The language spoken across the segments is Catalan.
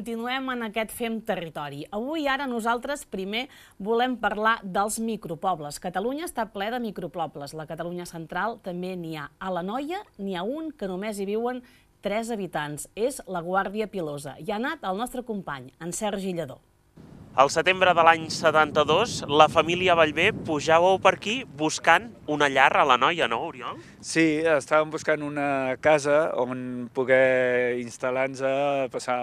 continuem en aquest Fem Territori. Avui, ara, nosaltres primer volem parlar dels micropobles. Catalunya està ple de micropobles. La Catalunya central també n'hi ha. A la Noia n'hi ha un que només hi viuen tres habitants. És la Guàrdia Pilosa. Hi ha anat el nostre company, en Sergi Lledó. Al setembre de l'any 72, la família Vallvé pujàveu per aquí buscant una llar a la noia, no, Oriol? Sí, estàvem buscant una casa on poder instal·lar-nos a passar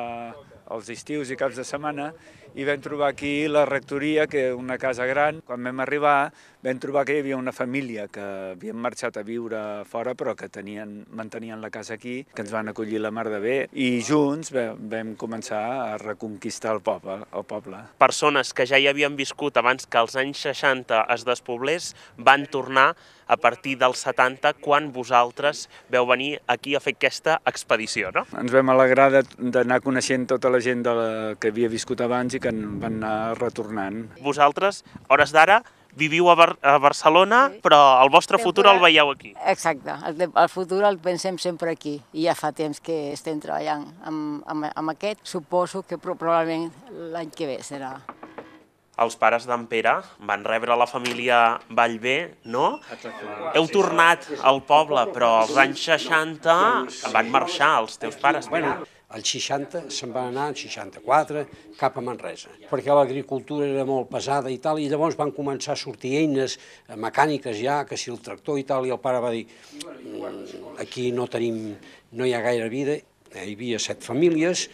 els estius i caps de setmana i vam trobar aquí la rectoria, que és una casa gran. Quan vam arribar vam trobar que hi havia una família que havien marxat a viure fora però que tenien, mantenien la casa aquí, que ens van acollir la mar de bé i junts vam començar a reconquistar el poble. El poble. Persones que ja hi havien viscut abans que els anys 60 es despoblés van tornar a partir dels 70, quan vosaltres veu venir aquí a fer aquesta expedició, no? Ens vam alegrar d'anar coneixent tota la gent de la, que havia viscut abans i que van anar retornant. Vosaltres, hores d'ara, viviu a, Bar a Barcelona, sí. però el vostre futur el veieu aquí. Exacte, el, el futur el pensem sempre aquí, i ja fa temps que estem treballant amb, amb, amb aquest. Suposo que probablement l'any que ve serà els pares d'en Pere van rebre la família Vallbé, no? Exacte. Heu tornat al poble, però als anys 60 van marxar els teus pares. Bueno, als 60 se'n van anar, en 64, cap a Manresa, perquè l'agricultura era molt pesada i tal, i llavors van començar a sortir eines eh, mecàniques ja, que si el tractor i tal, i el pare va dir, mm, aquí no tenim, no hi ha gaire vida, eh, hi havia set famílies,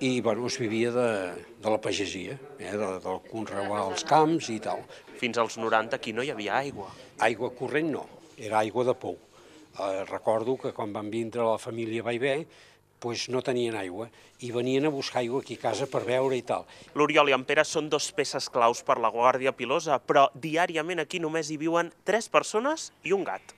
i bueno, es vivia de, de la pagesia, eh, de, del conreuar els camps i tal. Fins als 90 aquí no hi havia aigua. Aigua corrent no, era aigua de pou. Eh, recordo que quan van vindre la família Baivé, pues no tenien aigua i venien a buscar aigua aquí a casa per veure i tal. L'Oriol i en Pere són dos peces claus per la Guàrdia Pilosa, però diàriament aquí només hi viuen tres persones i un gat.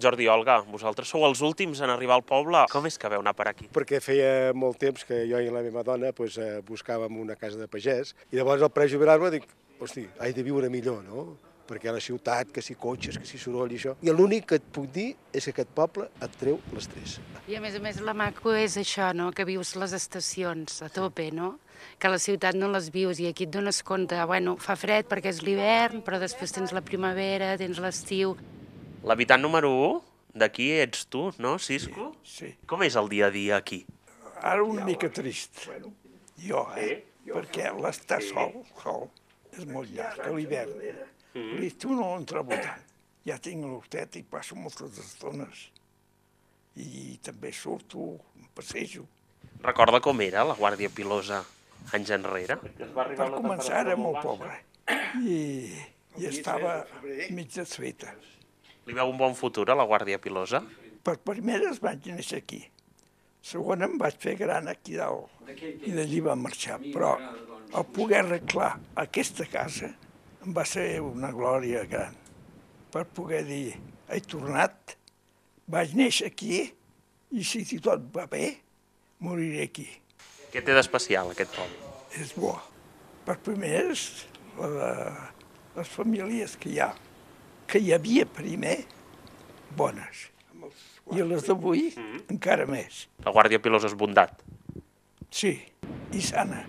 Jordi Olga, vosaltres sou els últims en arribar al poble. Com és que veu anar per aquí? Perquè feia molt temps que jo i la meva dona pues, eh, buscàvem una casa de pagès i llavors el prejubilar-me dic, hosti, haig de viure millor, no? perquè a la ciutat, que si cotxes, que si soroll i això. I l'únic que et puc dir és que aquest poble et treu l'estrès. I a més a més la maco és això, no? que vius les estacions a tope, no? que a la ciutat no les vius i aquí et dones compte, bueno, fa fred perquè és l'hivern, però després tens la primavera, tens l'estiu, L'habitant número 1 d'aquí ets tu, no, Cisco? Sí, sí. Com és el dia a dia aquí? Ara una mica trist. Bueno. Jo, eh? Sí, jo Perquè l'estar sí. sol, sol, és molt llarg, a l'hivern. Mm. tu no entra votant. Ja tinc l'hortet i passo moltes estones. I també surto, passejo. Recorda com era la Guàrdia Pilosa anys enrere? Per començar era molt pobre i, i estava mig desfeta. Li veu un bon futur a la Guàrdia Pilosa? Per es vaig néixer aquí. Segona em vaig fer gran aquí dalt i d'allí va marxar. Però el poder arreglar aquesta casa em va ser una glòria gran. Per poder dir, he tornat, vaig néixer aquí i si tot va bé, moriré aquí. Què té d'especial aquest poble? És bo. Per primer, la, les famílies que hi ha que hi havia primer bones. I les d'avui mm -hmm. encara més. La Guàrdia Pilosa és bondat. Sí, i sana.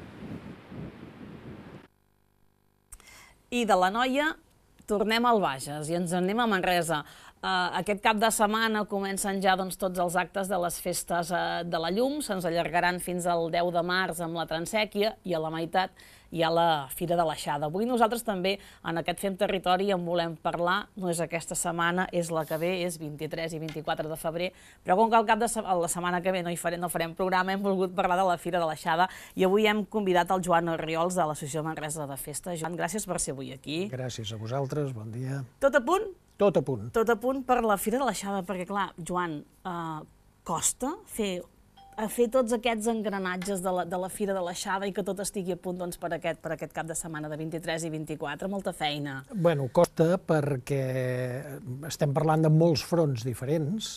I de la noia tornem al Bages i ens anem a Manresa. Uh, aquest cap de setmana comencen ja doncs, tots els actes de les festes uh, de la llum, se'ns allargaran fins al 10 de març amb la transèquia i a la meitat hi ha la Fira de l'Aixada. Avui nosaltres també en aquest Fem Territori en volem parlar, no és aquesta setmana, és la que ve, és 23 i 24 de febrer, però com que al cap de la setmana que ve no, hi farem, no farem programa, hem volgut parlar de la Fira de l'Aixada i avui hem convidat el Joan Arriols de l'Associació Manresa de Festa. Joan, gràcies per ser avui aquí. Gràcies a vosaltres, bon dia. Tot a punt? Tot a punt. Tot a punt per la Fira de l'Aixada, perquè clar, Joan, eh, costa fer a fer tots aquests engranatges de la, de la Fira de l'Aixada i que tot estigui a punt doncs, per, aquest, per aquest cap de setmana de 23 i 24, molta feina. Bueno, costa perquè estem parlant de molts fronts diferents,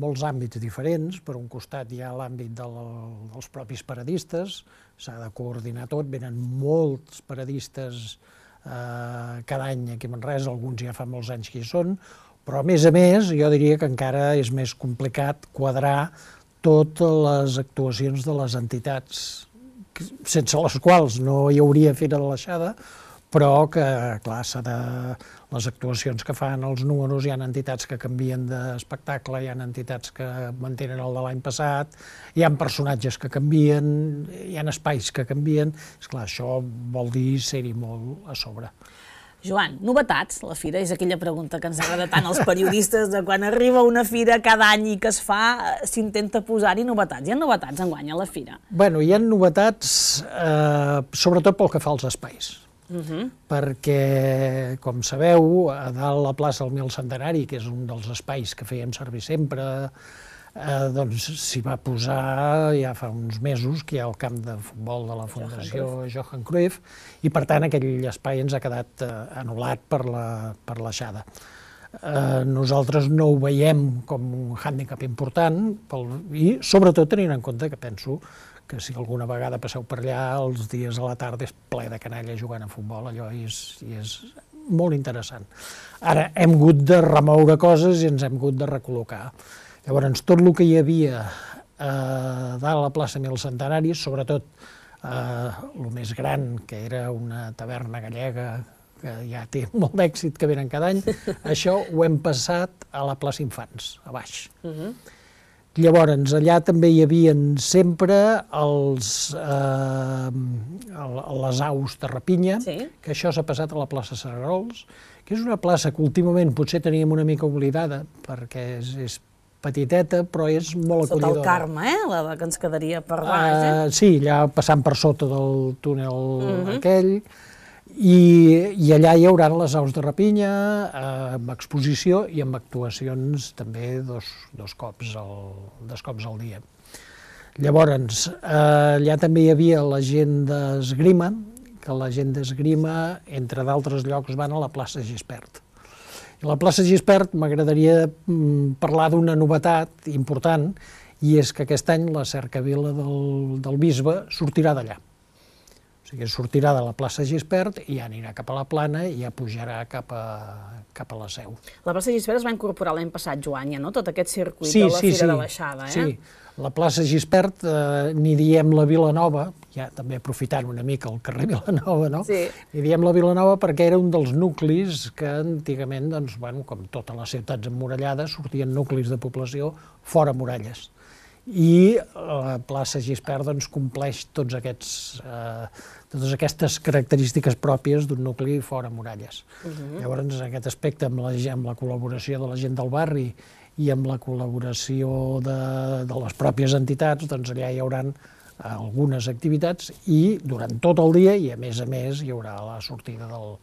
molts àmbits diferents, per un costat hi ha l'àmbit de dels propis paradistes, s'ha de coordinar tot, venen molts paradistes eh, cada any aquí a Manresa, alguns ja fa molts anys que hi són, però a més a més jo diria que encara és més complicat quadrar totes les actuacions de les entitats, sense les quals no hi hauria fira de l'aixada, però que, clar, s'ha de... les actuacions que fan els números, hi ha entitats que canvien d'espectacle, hi ha entitats que mantenen el de l'any passat, hi ha personatges que canvien, hi ha espais que canvien, és clar, això vol dir ser-hi molt a sobre. Joan, novetats? La fira és aquella pregunta que ens agrada tant als periodistes de quan arriba una fira cada any i que es fa, eh, s'intenta posar-hi novetats. Hi ha novetats guany a la fira? Bueno, hi ha novetats eh, sobretot pel que fa als espais. Uh mhm. -huh. perquè, com sabeu, a dalt la plaça del Mil Centenari, que és un dels espais que fèiem servir sempre, eh, doncs s'hi va posar ja fa uns mesos que hi ha el camp de futbol de la Fundació Johan Cruyff, i per tant aquell espai ens ha quedat eh, anul·lat per l'aixada. La, eh, nosaltres no ho veiem com un hàndicap important pel, i sobretot tenint en compte que penso que si alguna vegada passeu per allà, els dies a la tarda és ple de canalla jugant a futbol, allò és, és molt interessant. Ara, hem hagut de remoure coses i ens hem hagut de recol·locar. Llavors, tot el que hi havia eh, dalt a la plaça Mil Centenaris, sobretot eh, el més gran, que era una taverna gallega que ja té molt d'èxit que venen cada any, això ho hem passat a la plaça Infants, a baix. Uh mhm. -huh. Llavors, allà també hi havia sempre els, eh, les aus de rapinya, sí. que això s'ha passat a la plaça Sargols, que és una plaça que últimament potser teníem una mica oblidada, perquè és, és petiteta, però és molt acollidora. Sota el Carme, eh? La, que ens quedaria per baix, eh? Uh, sí, allà passant per sota del túnel uh mhm. -huh. aquell, i, i allà hi hauran les aus de rapinya, eh, amb exposició i amb actuacions també dos, dos, cops, al, dos cops al dia. Llavors, eh, allà també hi havia la gent d'esgrima, que la gent d'esgrima, entre d'altres llocs, van a la plaça Gispert. A la plaça Gispert m'agradaria mm, parlar d'una novetat important i és que aquest any la cercavila del, del bisbe sortirà d'allà. O sigui, sortirà de la plaça Gispert i ja anirà cap a la plana i ja pujarà cap a, cap a la seu. La plaça Gispert es va incorporar l'any passat, Joanya, no? Tot aquest circuit sí, de la sí, Fira sí. de l'Aixada, eh? Sí, la plaça Gispert eh, ni diem la Vila Nova, ja també aprofitant una mica el carrer Vilanova, no? Sí. Ni diem la Vilanova perquè era un dels nuclis que antigament, doncs, bueno, com totes les ciutats emmurallades, sortien nuclis de població fora muralles. I la plaça Gispert doncs, compleix tots aquests, eh, totes aquestes característiques pròpies d'un nucli fora muralles. Uh mhm. -huh. Llavors, en aquest aspecte, amb la, amb la col·laboració de la gent del barri i amb la col·laboració de, de les pròpies entitats, doncs allà hi hauran algunes activitats i durant tot el dia i a més a més hi haurà la sortida del,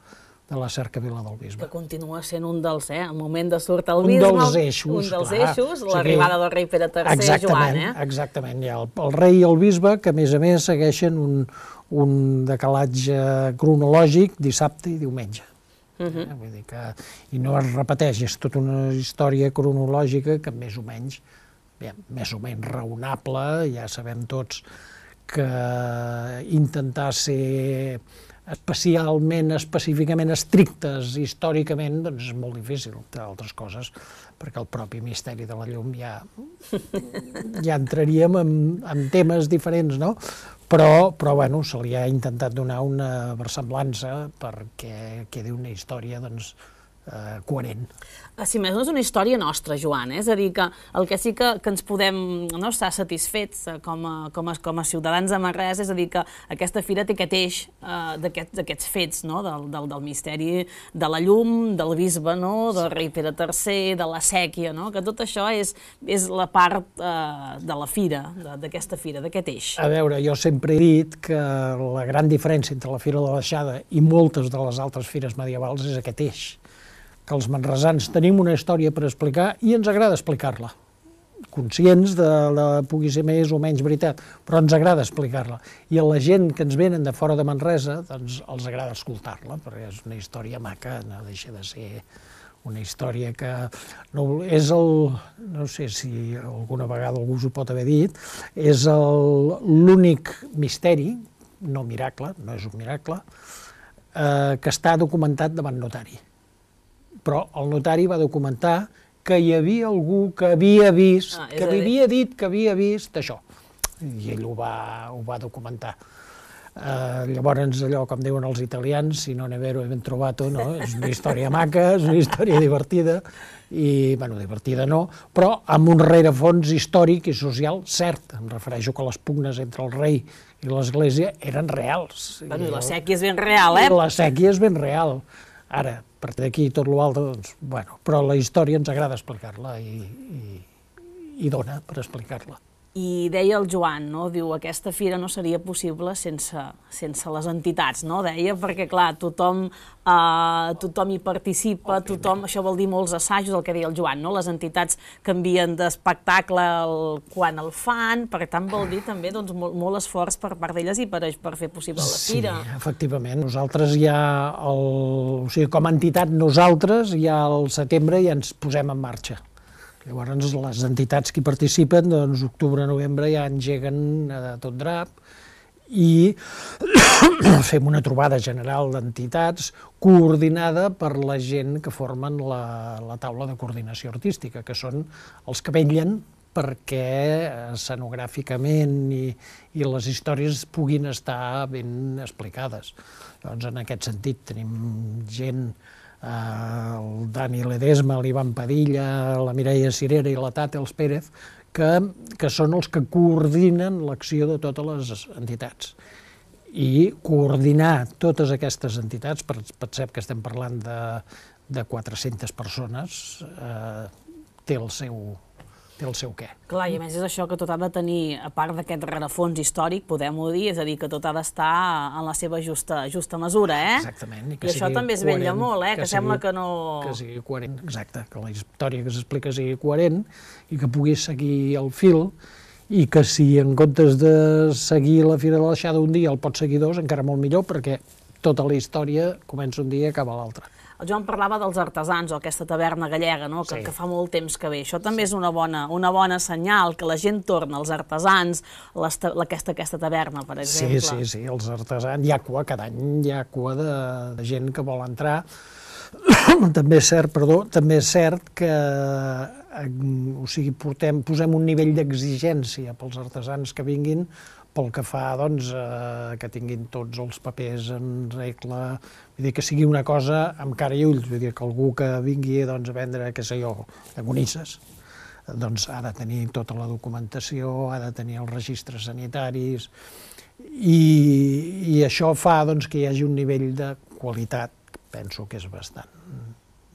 de la cercavila del bisbe. Que continua sent un dels, eh? El moment de al el un dels eixos, un dels clar. eixos, l'arribada del rei Pere III Joan, eh? Exactament, ja el, el rei i el bisbe, que a més a més segueixen un, un decalatge cronològic dissabte i diumenge. Uh -huh. eh? Vull mhm. dir que, I no es repeteix, és tota una història cronològica que més o menys, bé, més o menys raonable, ja sabem tots que intentar ser especialment, específicament estrictes històricament, doncs és molt difícil, entre altres coses, perquè el propi misteri de la llum ja, ja entraríem en, en temes diferents, no? Però, però bueno, se li ha intentat donar una versemblança perquè quedi una història, doncs, eh, coherent. Ah, si més no és una història nostra, Joan, eh? és a dir, que el que sí que, que ens podem no, estar satisfets eh, com a, com, a, com a ciutadans de Marrès és a dir, que aquesta fira té aquest eix eh, d'aquests fets, no? del, del, del misteri de la llum, del bisbe, no? del rei Pere III, de la sèquia, no? que tot això és, és la part eh, de la fira, d'aquesta fira, d'aquest eix. A veure, jo sempre he dit que la gran diferència entre la Fira de l'Aixada i moltes de les altres fires medievals és aquest eix que els manresans tenim una història per explicar i ens agrada explicar-la conscients de la pugui ser més o menys veritat, però ens agrada explicar-la. I a la gent que ens venen de fora de Manresa, doncs els agrada escoltar-la, perquè és una història maca, no deixa de ser una història que no, és el, no sé si alguna vegada algú us ho pot haver dit, és l'únic misteri, no miracle, no és un miracle, eh, que està documentat davant notari però el notari va documentar que hi havia algú que havia vist, ah, que li havia dit que havia vist això. I ell ho va, ho va documentar. Uh, llavors, allò, com diuen els italians, si no ne vero ben trovato, no? és una història maca, és una història divertida, i, bueno, divertida no, però amb un rerefons històric i social cert. Em refereixo que les pugnes entre el rei i l'Església eren reals. Bueno, i la sèquia és ben real, eh? La sèquia és ben real. Ara, a d'aquí i tot l'altre, doncs, bueno, però la història ens agrada explicar-la i, i, i dona per explicar-la. I deia el Joan, no? diu, aquesta fira no seria possible sense, sense les entitats, no? deia, perquè clar, tothom, eh, tothom hi participa, tothom, això vol dir molts assajos, el que deia el Joan, no? les entitats canvien d'espectacle quan el fan, per tant vol dir també doncs, molt, molt esforç per part d'elles i per, per fer possible la fira. Sí, efectivament, nosaltres ja, el, o sigui, com a entitat nosaltres ja al setembre ja ens posem en marxa. Llavors, les entitats que hi participen, doncs, octubre-novembre ja engeguen a eh, tot drap i fem una trobada general d'entitats coordinada per la gent que formen la, la taula de coordinació artística, que són els que vetllen perquè eh, escenogràficament i, i les històries puguin estar ben explicades. Llavors, en aquest sentit tenim gent Eh, el Dani Ledesma, l'Ivan Padilla, la Mireia Cirera i la Tàtels Pérez, que, que són els que coordinen l'acció de totes les entitats. I coordinar totes aquestes entitats, per, pensem que estem parlant de, de 400 persones, eh, té el seu, té el seu què. Clar, i a més és això que tot ha de tenir, a part d'aquest rerefons històric, podem-ho dir, és a dir, que tot ha d'estar en la seva justa, justa mesura, eh? Exactament. I, que I això també es vella molt, eh? Que, que sigui, sembla que no... Que sigui coherent, exacte, que la història que s'explica sigui coherent i que pugui seguir el fil i que si en comptes de seguir la Fira de l'Aixada un dia el pot seguir dos, encara molt millor, perquè tota la història comença un dia i acaba l'altre. El Joan parlava dels artesans o aquesta taverna gallega, no? que, sí. que fa molt temps que ve. Això també sí. és una bona, una bona senyal, que la gent torna, els artesans, les, aquesta, aquesta taverna, per exemple. Sí, sí, sí, els artesans. Hi ha cua cada any, hi ha cua de, de gent que vol entrar. també és cert, perdó, també és cert que eh, o sigui, portem, posem un nivell d'exigència pels artesans que vinguin pel que fa doncs, eh, que tinguin tots els papers en regla, vull dir, que sigui una cosa amb cara i ulls, vull dir, que algú que vingui doncs, a vendre, què sé jo, agonisses, doncs ha de tenir tota la documentació, ha de tenir els registres sanitaris, i, i això fa doncs, que hi hagi un nivell de qualitat, penso que és bastant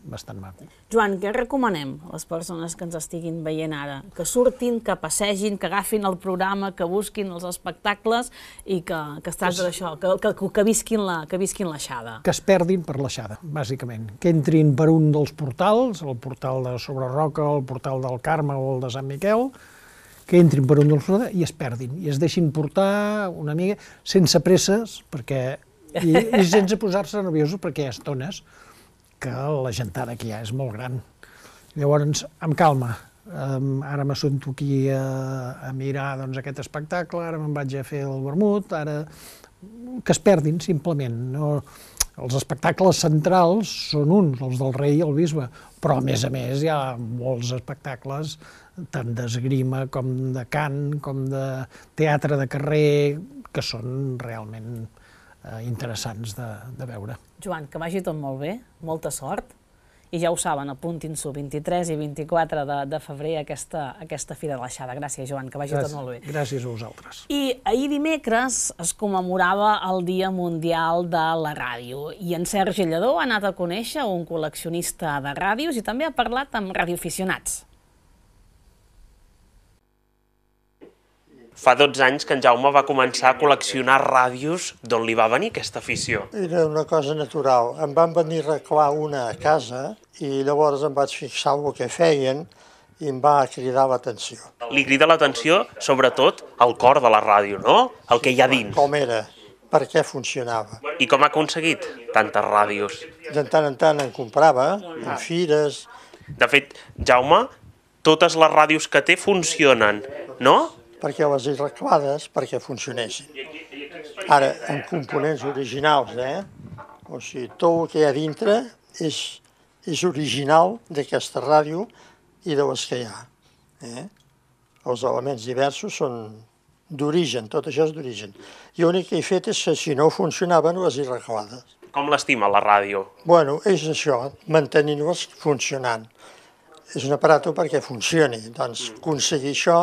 bastant maco. Joan, què recomanem a les persones que ens estiguin veient ara? Que surtin, que passegin, que agafin el programa, que busquin els espectacles i que, que es tracta d'això, que, que, que, visquin la, que visquin l'aixada. Que es perdin per l'aixada, bàsicament. Que entrin per un dels portals, el portal de Sobre Roca, el portal del Carme o el de Sant Miquel, que entrin per un dels portals i es perdin, i es deixin portar una mica, sense presses, perquè i, i sense posar-se nerviosos, perquè hi ha estones, que la gentada que hi ha és molt gran. Llavors, amb calma, Um, ara m'assunto aquí a, a mirar doncs, aquest espectacle, ara me'n vaig a fer el vermut, ara que es perdin, simplement. No, els espectacles centrals són uns, els del rei i el bisbe, però a més a més hi ha molts espectacles, tant d'esgrima com de cant, com de teatre de carrer, que són realment eh, interessants de, de veure. Joan, que vagi tot molt bé, molta sort, i ja ho saben, apuntin-s'ho, 23 i 24 de, de febrer, aquesta, aquesta Fira de l'Aixada. Gràcies, Joan, que vagi gràcies, tot molt bé. Gràcies a vosaltres. I ahir dimecres es commemorava el Dia Mundial de la Ràdio, i en Sergi Lledó ha anat a conèixer un col·leccionista de ràdios i també ha parlat amb radioaficionats. Fa 12 anys que en Jaume va començar a col·leccionar ràdios d'on li va venir aquesta afició. Era una cosa natural. Em van venir a arreglar una a casa i llavors em vaig fixar el que feien i em va cridar l'atenció. Li crida l'atenció, sobretot, el cor de la ràdio, no? El que hi ha dins. Com era, per què funcionava. I com ha aconseguit tantes ràdios? De tant en tant en comprava, en fires... De fet, Jaume, totes les ràdios que té funcionen, no? perquè les arreglades perquè funcionessin. Ara, en components originals, eh? O sigui, tot el que hi ha dintre és, és original d'aquesta ràdio i de les que hi ha. Eh? Els elements diversos són d'origen, tot això és d'origen. I l'únic que he fet és que si no funcionaven les arreglades. Com l'estima la ràdio? Bueno, és això, mantenint-les funcionant és un aparato perquè funcioni. Doncs aconseguir mm. això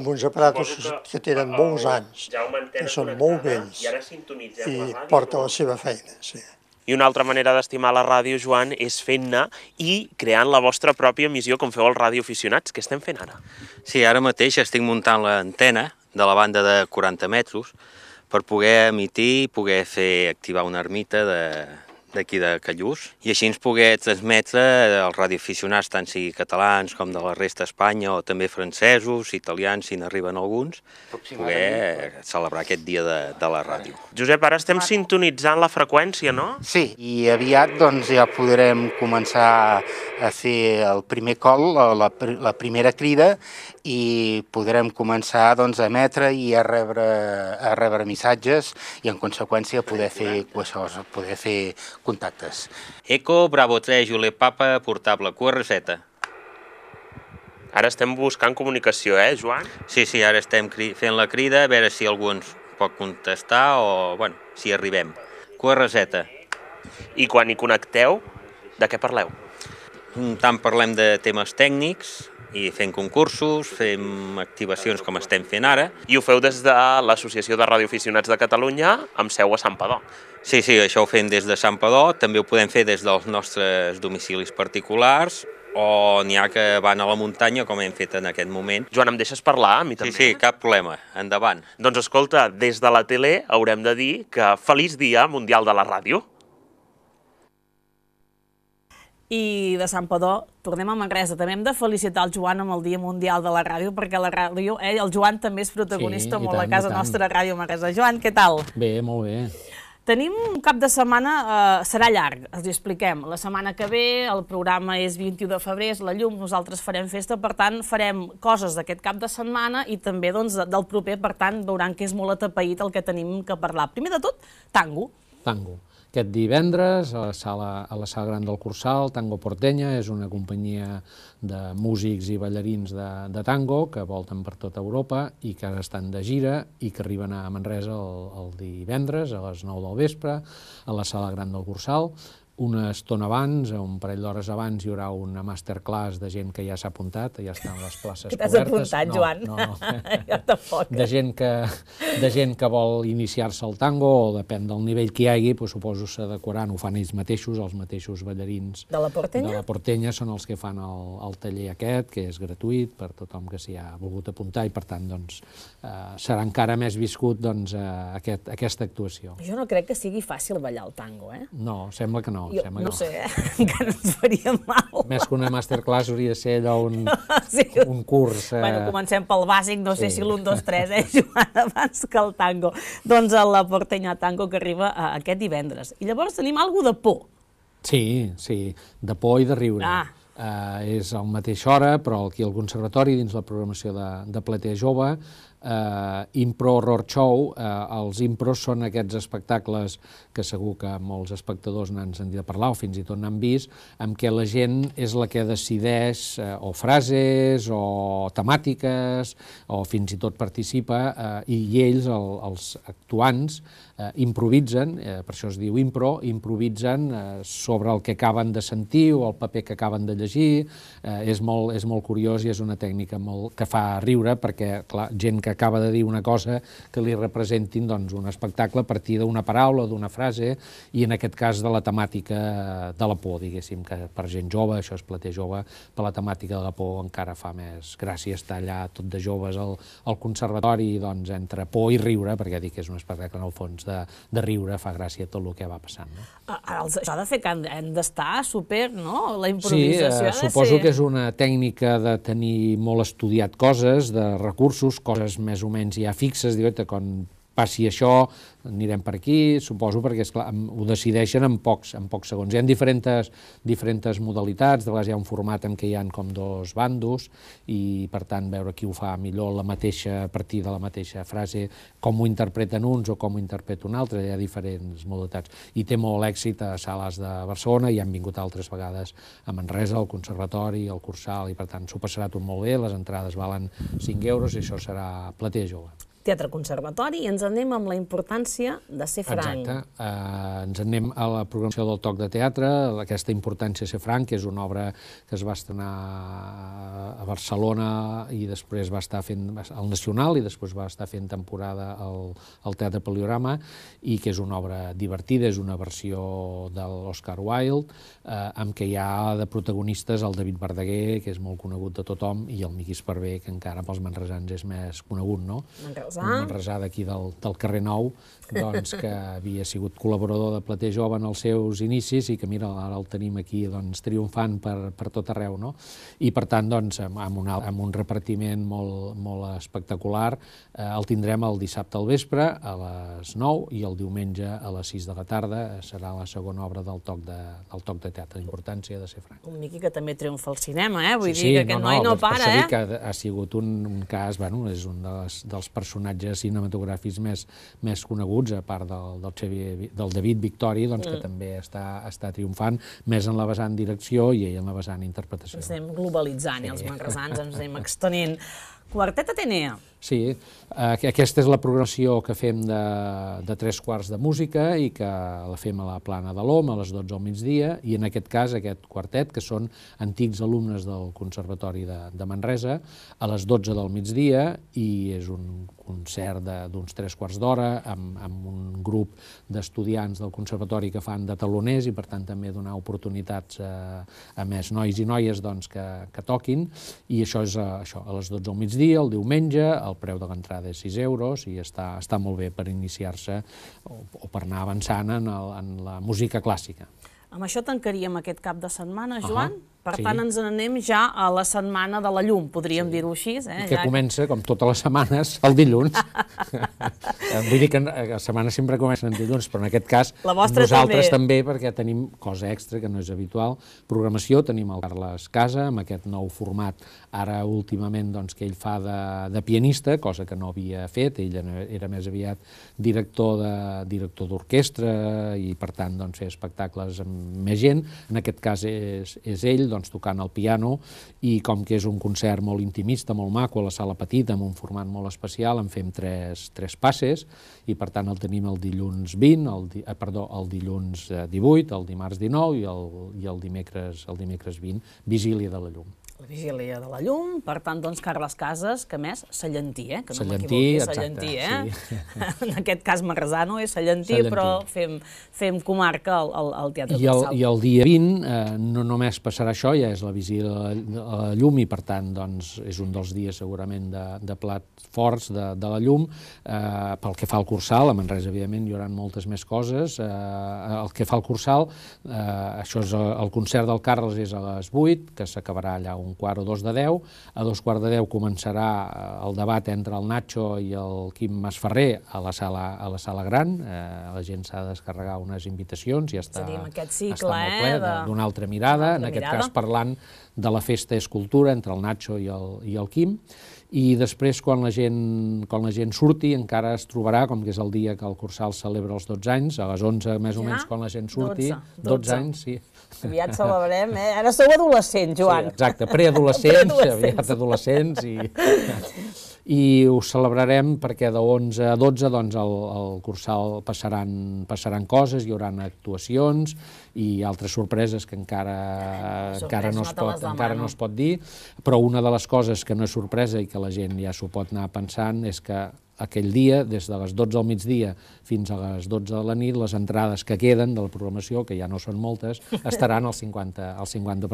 amb uns aparatos que, que tenen molts anys, que són molt vells i, i porta la seva feina. Sí. I una altra manera d'estimar la ràdio, Joan, és fent-ne i creant la vostra pròpia missió, com feu els radioaficionats, que estem fent ara. Sí, ara mateix estic muntant l'antena de la banda de 40 metres per poder emitir i poder fer activar una ermita de, d'aquí de Callús, i així ens pogué transmetre als eh, radioaficionats, tant sigui catalans com de la resta d'Espanya, o també francesos, italians, si n'arriben alguns, poder celebrar aquest dia de, de la ràdio. Josep, ara estem sintonitzant la freqüència, no? Sí, i aviat doncs, ja podrem començar a fer el primer col, la, la primera crida, i podrem començar doncs, a emetre i a rebre, a rebre missatges i en conseqüència poder fer, poder fer contactes. Eco, Bravo 3, Juli Papa, portable, QRZ. Ara estem buscant comunicació, eh, Joan? Sí, sí, ara estem fent la crida, a veure si algú ens pot contestar o, bueno, si arribem. QRZ. I quan hi connecteu, de què parleu? Mm, tant parlem de temes tècnics, i fent concursos, fem activacions com estem fent ara. I ho feu des de l'Associació de Radioaficionats de Catalunya amb seu a Sant Padó. Sí, sí, això ho fem des de Sant Padó, també ho podem fer des dels nostres domicilis particulars o n'hi ha que van a la muntanya, com hem fet en aquest moment. Joan, em deixes parlar a mi també? Sí, sí, cap problema. Endavant. Doncs escolta, des de la tele haurem de dir que feliç dia mundial de la ràdio. I de Sant Padó tornem a Manresa. També hem de felicitar el Joan amb el Dia Mundial de la Ràdio, perquè la ràdio, eh, el Joan també és protagonista sí, molt tant, a casa nostra, Ràdio Manresa. Joan, què tal? Bé, molt bé. Tenim un cap de setmana, eh, serà llarg, els hi expliquem. La setmana que ve, el programa és 21 de febrer, és la llum, nosaltres farem festa, per tant, farem coses d'aquest cap de setmana i també doncs, del proper, per tant, veuran que és molt atapeït el que tenim que parlar. Primer de tot, tango. Tango aquest divendres a la, sala, a la Sala Gran del Cursal, Tango Portenya, és una companyia de músics i ballarins de, de tango que volten per tota Europa i que ara estan de gira i que arriben a Manresa el, el divendres a les 9 del vespre a la Sala Gran del Cursal una estona abans, un parell d'hores abans, hi haurà una masterclass de gent que ja s'ha apuntat, ja estan les places que cobertes. apuntat, no, Joan? No, no. jo tampoc. De eh? gent que, de gent que vol iniciar-se al tango, o depèn del nivell que hi hagi, pues, suposo s'adequaran, ho fan ells mateixos, els mateixos ballarins. De la Portenya? De la Portenya són els que fan el, el taller aquest, que és gratuït per tothom que s'hi ha volgut apuntar, i per tant, doncs, eh, serà encara més viscut doncs, eh, aquest, aquesta actuació. Jo no crec que sigui fàcil ballar el tango, eh? No, sembla que no jo, sembla no que sé, eh? ens faria mal. Més que una masterclass hauria de ser allò un, sí. un curs... Eh... Bueno, comencem pel bàsic, no sí. sé si l'1, 2, 3, eh, Joan, abans que el tango. Doncs a la Portenya Tango que arriba a eh, aquest divendres. I llavors tenim alguna de por. Sí, sí, de por i de riure. Ah. Uh, és a la mateixa hora, però aquí al Conservatori, dins la programació de, de Platea Jove, eh, impro horror show. Eh, els impros són aquests espectacles que segur que molts espectadors n'han sentit a parlar o fins i tot n'han vist, en què la gent és la que decideix eh, o frases o temàtiques o fins i tot participa eh, i ells, el, els actuants, eh, improvisen, eh, per això es diu impro, improvisen eh, sobre el que acaben de sentir o el paper que acaben de llegir. Eh, és, molt, és molt curiós i és una tècnica molt, que fa riure perquè, clar, gent que acaba de dir una cosa que li representin doncs, un espectacle a partir d'una paraula, d'una frase, i en aquest cas de la temàtica de la por, diguéssim, que per gent jove, això és plater jove, per la temàtica de la por encara fa més gràcia estar allà tot de joves al, al conservatori, doncs, entre por i riure, perquè dic que és un espectacle en el fons de, de riure, fa gràcia tot el que va passant. No? Ara, els, això ha de fer que han, han d'estar super, no?, la improvisació. Sí, eh, suposo ser... que és una tècnica de tenir molt estudiat coses, de recursos, coses més o menys ja fixes, directe, quan passi això, anirem per aquí, suposo perquè esclar, ho decideixen en pocs, en pocs segons. Hi ha diferents, diferents modalitats, de vegades hi ha un format en què hi han com dos bandos i per tant veure qui ho fa millor la mateixa, a partir de la mateixa frase, com ho interpreten uns o com ho interpreta un altre, hi ha diferents modalitats. I té molt èxit a sales de Barcelona, i han vingut altres vegades a Manresa, al Conservatori, al Cursal, i per tant s'ho passarà tot molt bé, les entrades valen 5 euros i això serà platea jove. Teatre Conservatori i ens anem amb la importància de ser franc. Exacte. Uh, ens anem a la programació del toc de teatre, aquesta importància de ser franc, que és una obra que es va estrenar a Barcelona i després va estar fent al Nacional i després va estar fent temporada al, al Teatre Paliorama i que és una obra divertida, és una versió de l'Oscar Wilde, eh, uh, amb què hi ha de protagonistes el David Verdaguer, que és molt conegut de tothom, i el Miqui Esparvé, que encara pels manresans és més conegut, no? Manresa Manresà. Un manresà d'aquí del, del carrer Nou, doncs, que havia sigut col·laborador de Plater Jove en els seus inicis i que, mira, ara el tenim aquí doncs, triomfant per, per tot arreu, no? I, per tant, doncs, amb, una, amb un repartiment molt, molt espectacular, eh, el tindrem el dissabte al vespre a les 9 i el diumenge a les 6 de la tarda serà la segona obra del toc de, del toc de teatre, d'importància de ser franc. Un miqui que també triomfa al cinema, eh? Vull sí, dir sí, que aquest no, no, noi no, no para, eh? Que ha sigut un, un cas, bueno, és un dels, dels personatges personatges cinematogràfics més, més coneguts, a part del, del, Xavier, del David Victori, doncs, mm. que també està, està triomfant, més en la vessant direcció i en la vessant interpretació. Ens anem globalitzant, sí. i els manresans ens anem extenent. Quartet Atenea. Sí, eh, aquesta és la progressió que fem de, de tres quarts de música i que la fem a la plana de l'OM a les 12 al migdia i en aquest cas aquest quartet, que són antics alumnes del Conservatori de, de Manresa, a les 12 del migdia i és un concert d'uns tres quarts d'hora amb, amb un grup d'estudiants del Conservatori que fan de taloners i per tant també donar oportunitats a, a més nois i noies doncs, que, que toquin i això és a, eh, això, a les 12 al migdia migdia, el diumenge, el preu de l'entrada és 6 euros i està, està molt bé per iniciar-se o, o per anar avançant en, el, en la música clàssica. Amb això tancaríem aquest cap de setmana, Joan? Uh -huh. Per sí. tant, ens n'anem ja a la setmana de la llum, podríem sí. dir-ho així. Eh? I que ja... comença, com totes les setmanes, el dilluns. Vull dir que eh, les setmanes sempre comencen el dilluns, però en aquest cas nosaltres també. també, perquè tenim cosa extra que no és habitual. Programació, tenim el Carles Casa, amb aquest nou format, ara últimament doncs, que ell fa de, de pianista, cosa que no havia fet, ell era més aviat director de director d'orquestra i, per tant, doncs, fer espectacles amb més gent. En aquest cas és, és ell, doncs, doncs, tocant el piano, i com que és un concert molt intimista, molt maco, a la sala petita, amb un format molt especial, en fem tres, tres passes, i per tant el tenim el dilluns 20, el, eh, perdó, el dilluns 18, eh, el dimarts 19 i el, i el, dimecres, el dimecres 20, Vigília de la Llum vigília de la llum, per tant, doncs, Carles Casas, que més, Sallentí, eh? Que no Sallentí, exacte. Sallentí, eh? Sí. en aquest cas, Marzano és Sallentí, Sallentí. però fem, fem comarca al, al, al Teatre I el, I el dia 20 eh, no només passarà això, ja és la vigília de la, la llum, i per tant, doncs, és un dels dies segurament de, de plat forts de, de la llum. Eh, pel que fa al Cursal, a Manresa, evidentment, hi haurà moltes més coses. Eh, el que fa al Cursal, eh, això és el concert del Carles és a les 8, que s'acabarà allà un quart o dos de deu. A dos quarts de deu començarà eh, el debat entre el Nacho i el Quim Masferrer a la sala, a la sala gran. Eh, la gent s'ha de descarregar unes invitacions i està, Tenim aquest cicle, està molt ple eh, d'una altra mirada, en aquest mirada. cas parlant de la festa escultura entre el Nacho i el, i el Quim i després quan la, gent, quan la gent surti encara es trobarà, com que és el dia que el Cursal celebra els 12 anys, a les 11 més ja? o menys quan la gent surti, 12, 12, 12 anys, sí. Aviat celebrem, eh? Ara sou adolescents, Joan. Sí, exacte, preadolescents, pre aviat adolescents i... i ho celebrarem perquè de 11 a 12 doncs, el, el Cursal passaran, passaran coses, hi haurà actuacions, i altres sorpreses que encara, Sorpresa, encara, no, es pot, encara no es pot dir, però una de les coses que no és sorpresa i que la gent ja s'ho pot anar pensant és que aquell dia, des de les 12 al migdia fins a les 12 de la nit, les entrades que queden de la programació, que ja no són moltes, estaran al 50%, al 50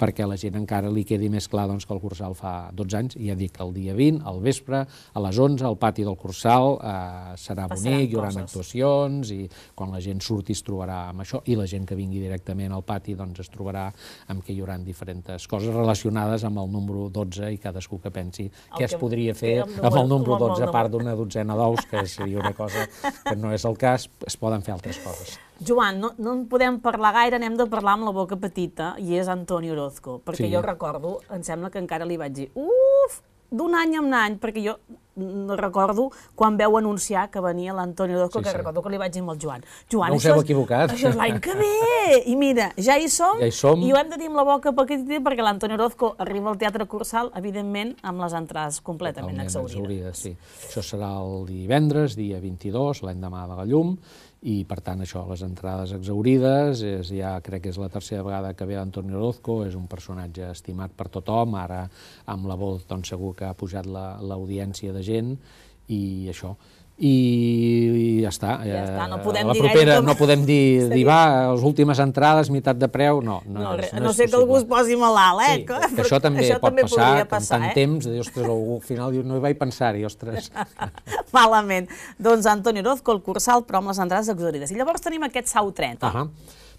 perquè a la gent encara li quedi més clar doncs, que el Cursal fa 12 anys, i ja dic, el dia 20, al vespre, a les 11, al pati del Cursal, eh, serà Passaran bonic, hi haurà actuacions, i quan la gent surti es trobarà amb això, i la gent que vingui directament al pati doncs, es trobarà amb que hi haurà diferents coses relacionades amb el número 12 i cadascú que pensi el què que es podria fer amb el número 12, a part part d'una dotzena d'ous, que seria una cosa que no és el cas, es poden fer altres coses. Joan, no, no en podem parlar gaire, anem de parlar amb la boca petita, i és Antonio Orozco, perquè sí. jo recordo, em sembla que encara li vaig dir, uf, d'un any en any, perquè jo no recordo quan veu anunciar que venia l'Antonio Dosco, sí, que sí. recordo que li vaig dir amb el Joan. Joan no us heu equivocat. Això és l'any que ve! I mira, ja hi som, ja hi som. i ho hem de dir amb la boca petita perquè l'Antonio Orozco arriba al Teatre Cursal, evidentment, amb les entrades completament Totalment exaurides. exaurides sí. Això serà el divendres, dia 22, l'endemà de la llum, i per tant això, les entrades exaurides, és, ja crec que és la tercera vegada que ve Antonio Orozco, és un personatge estimat per tothom, ara amb la Voz doncs, segur que ha pujat l'audiència la, de gent i això, i, ja està. Ja està, no eh, podem la dir propera, No podem dir, dir va, les últimes entrades, meitat de preu, no. No, no, és, no, no sé que algú es posi malalt, eh? Sí, que, això també això pot també passar, passar tant eh? temps, de, ostres, algú al final diu, no hi vaig pensar i ostres. Malament. Doncs Antoni Orozco, el cursal, però amb les entrades exaurides. I llavors tenim aquest sau 30. Ah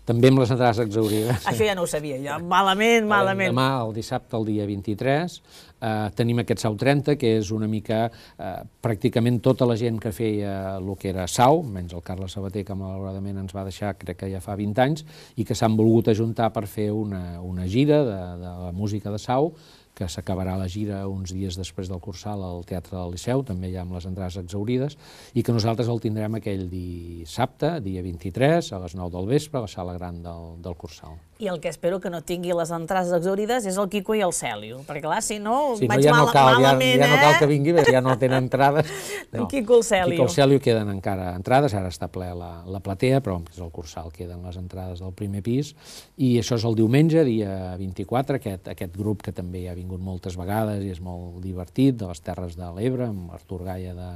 també amb les entrades exaurides. Això ja no ho sabia jo, malament, malament. Demà, el dissabte, el dia 23, eh, tenim aquest Sau 30, que és una mica eh, pràcticament tota la gent que feia el que era Sau, menys el Carles Sabater, que malauradament ens va deixar, crec que ja fa 20 anys, i que s'han volgut ajuntar per fer una, una gira de, de la música de Sau, que s'acabarà la gira uns dies després del Cursal al Teatre del Liceu, també ja amb les entrades exaurides, i que nosaltres el tindrem aquell dissabte, dia 23, a les 9 del vespre, a la sala gran del, del Cursal. I el que espero que no tingui les entrades exaurides és el Quico i el Cèlio, perquè clar, si no, si vaig no, ja mal, no cal, malament, ja, eh? ja no cal eh? que vingui, bé, ja no tenen entrades. No. El Quico i el Cèlio. Quico i el Cèlio queden encara entrades, ara està ple la, la platea, però és el Cursal queden les entrades del primer pis, i això és el diumenge, dia 24, aquest, aquest grup que també ha vingut moltes vegades i és molt divertit, de les Terres de l'Ebre, amb Artur Gaia de,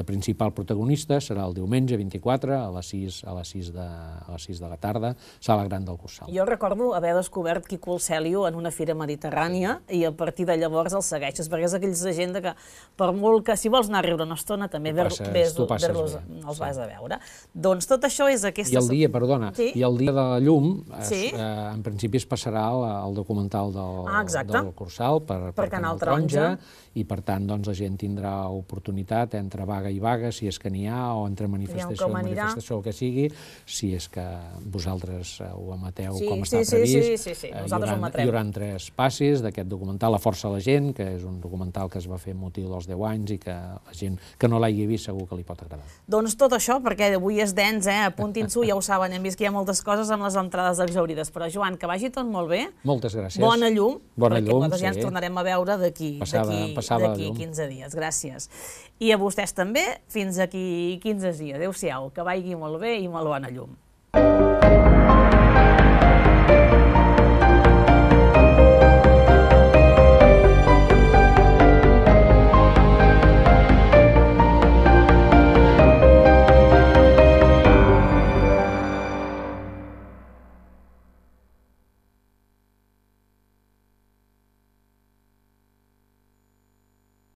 de principal protagonista, serà el diumenge 24 a les 6, a les 6, de, a les 6 de la tarda, sala gran del Cursal. Jo recordo recordo haver descobert Quico el Cèlio en una fira mediterrània i a partir de llavors el segueixes, perquè és aquells de gent que, per molt que si vols anar a riure una estona, també ver-los ver, els sí. vas a veure. Doncs tot això és aquesta... I el dia, perdona, sí? i el dia de la llum, es, sí? eh, en principi es passarà el, el documental del, ah, del Cursal per, per, per Canal Taronja, i per tant doncs, la gent tindrà oportunitat entre vaga i vaga, si és que n'hi ha, o entre manifestació i manifestació, el que sigui, si és que vosaltres eh, ho emeteu sí, com està sí, previst. Sí, sí, sí, eh, sí. nosaltres hi haurà, ho Hi haurà tres passis d'aquest documental, La força a la gent, que és un documental que es va fer motiu dels 10 anys i que la gent que no l'hagi vist segur que li pot agradar. Doncs tot això, perquè avui és dens, eh? apuntin-s'ho, ja ho saben, hem vist que hi ha moltes coses amb les entrades exaurides, però Joan, que vagi tot molt bé. Moltes gràcies. Bona llum, Bona perquè llum, nosaltres sí. ja ens tornarem a veure d'aquí passava. D'aquí 15 dies, gràcies. I a vostès també, fins aquí 15 dies. Adéu-siau, que vagi molt bé i molt bona llum.